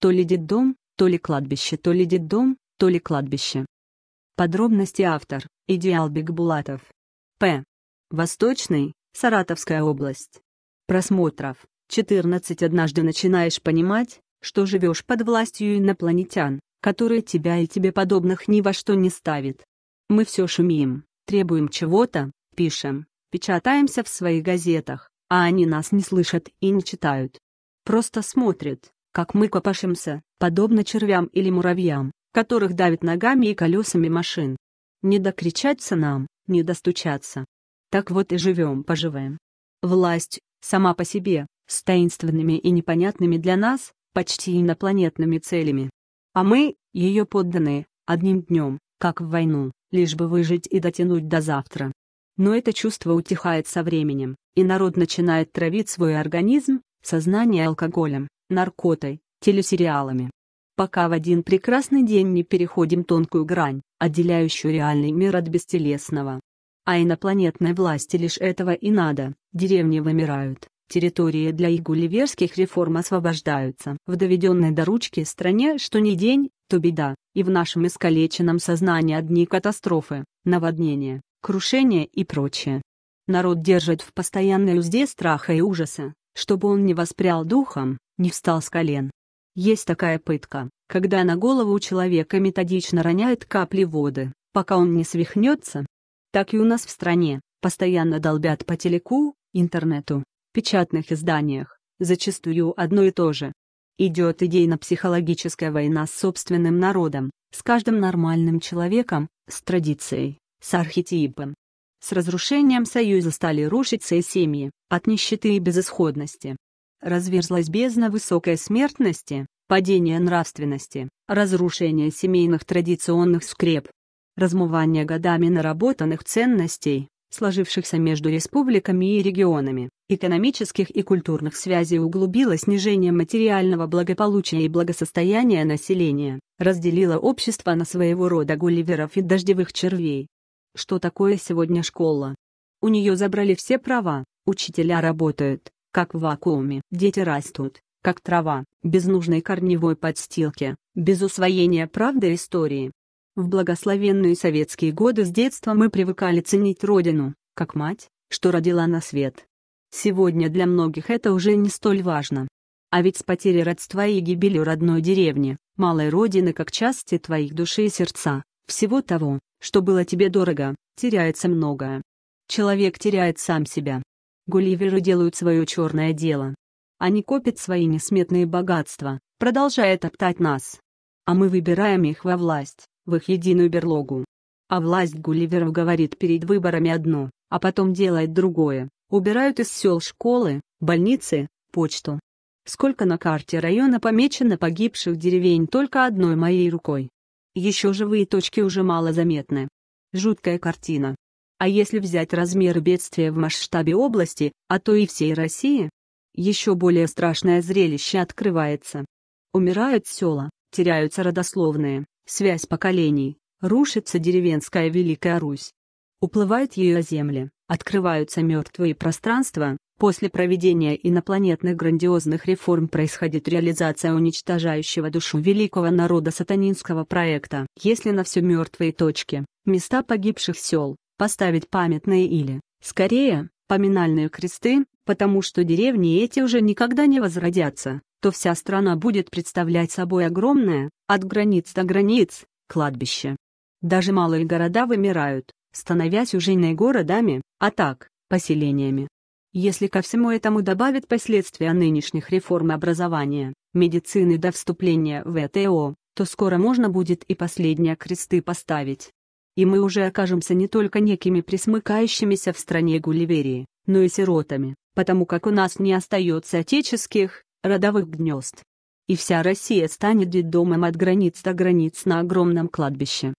То ли детдом, то ли кладбище, то ли детдом, то ли кладбище. Подробности автор, Идеал Бекбулатов. П. Восточный, Саратовская область. Просмотров, 14 Однажды начинаешь понимать, что живешь под властью инопланетян, которые тебя и тебе подобных ни во что не ставят. Мы все шумим, требуем чего-то, пишем, печатаемся в своих газетах, а они нас не слышат и не читают. Просто смотрят, как мы копошимся, подобно червям или муравьям, которых давит ногами и колесами машин. Не докричаться нам, не достучаться. Так вот и живем-поживаем. Власть, сама по себе, с таинственными и непонятными для нас, почти инопланетными целями. А мы, ее подданные, одним днем, как в войну, лишь бы выжить и дотянуть до завтра. Но это чувство утихает со временем, и народ начинает травить свой организм, сознание алкоголем наркотой, телесериалами. Пока в один прекрасный день не переходим тонкую грань, отделяющую реальный мир от бестелесного. А инопланетной власти лишь этого и надо, деревни вымирают, территории для игулеверских реформ освобождаются. В доведенной до ручки стране что ни день, то беда, и в нашем искалеченном сознании одни катастрофы, наводнения, крушения и прочее. Народ держит в постоянной узде страха и ужаса, чтобы он не воспрял духом, не встал с колен. Есть такая пытка, когда на голову у человека методично роняют капли воды, пока он не свихнется. Так и у нас в стране, постоянно долбят по телеку, интернету, печатных изданиях, зачастую одно и то же. Идет идейно-психологическая война с собственным народом, с каждым нормальным человеком, с традицией, с архетипом. С разрушением союза стали рушиться и семьи, от нищеты и безысходности разверзлась бездна высокой смертности, падение нравственности, разрушение семейных традиционных скреп, размывание годами наработанных ценностей, сложившихся между республиками и регионами, экономических и культурных связей углубило снижение материального благополучия и благосостояния населения, разделило общество на своего рода гулливеров и дождевых червей. Что такое сегодня школа? У нее забрали все права, учителя работают, как в вакууме. Дети растут, как трава, без нужной корневой подстилки, без усвоения правды истории. В благословенные советские годы с детства мы привыкали ценить Родину, как мать, что родила на свет. Сегодня для многих это уже не столь важно. А ведь с потерей родства и гибелью родной деревни, малой родины как части твоих души и сердца, всего того, что было тебе дорого, теряется многое. Человек теряет сам себя, Гулливеры делают свое черное дело. Они копят свои несметные богатства, продолжая топтать нас. А мы выбираем их во власть, в их единую берлогу. А власть Гулливеров говорит перед выборами одно, а потом делает другое. Убирают из сел школы, больницы, почту. Сколько на карте района помечено погибших деревень только одной моей рукой. Еще живые точки уже мало заметны. Жуткая картина. А если взять размеры бедствия в масштабе области, а то и всей России, еще более страшное зрелище открывается. Умирают села, теряются родословные, связь поколений, рушится деревенская Великая Русь. Уплывают ее земли, открываются мертвые пространства, после проведения инопланетных грандиозных реформ происходит реализация уничтожающего душу великого народа сатанинского проекта. Если на все мертвые точки, места погибших сел, поставить памятные или, скорее, поминальные кресты, потому что деревни эти уже никогда не возродятся, то вся страна будет представлять собой огромное, от границ до границ, кладбище. Даже малые города вымирают, становясь уже не городами, а так, поселениями. Если ко всему этому добавят последствия нынешних реформ образования, медицины до вступления в ЭТО, то скоро можно будет и последние кресты поставить и мы уже окажемся не только некими присмыкающимися в стране Гулливерии, но и сиротами, потому как у нас не остается отеческих, родовых гнезд. И вся Россия станет детдомом от границ до границ на огромном кладбище,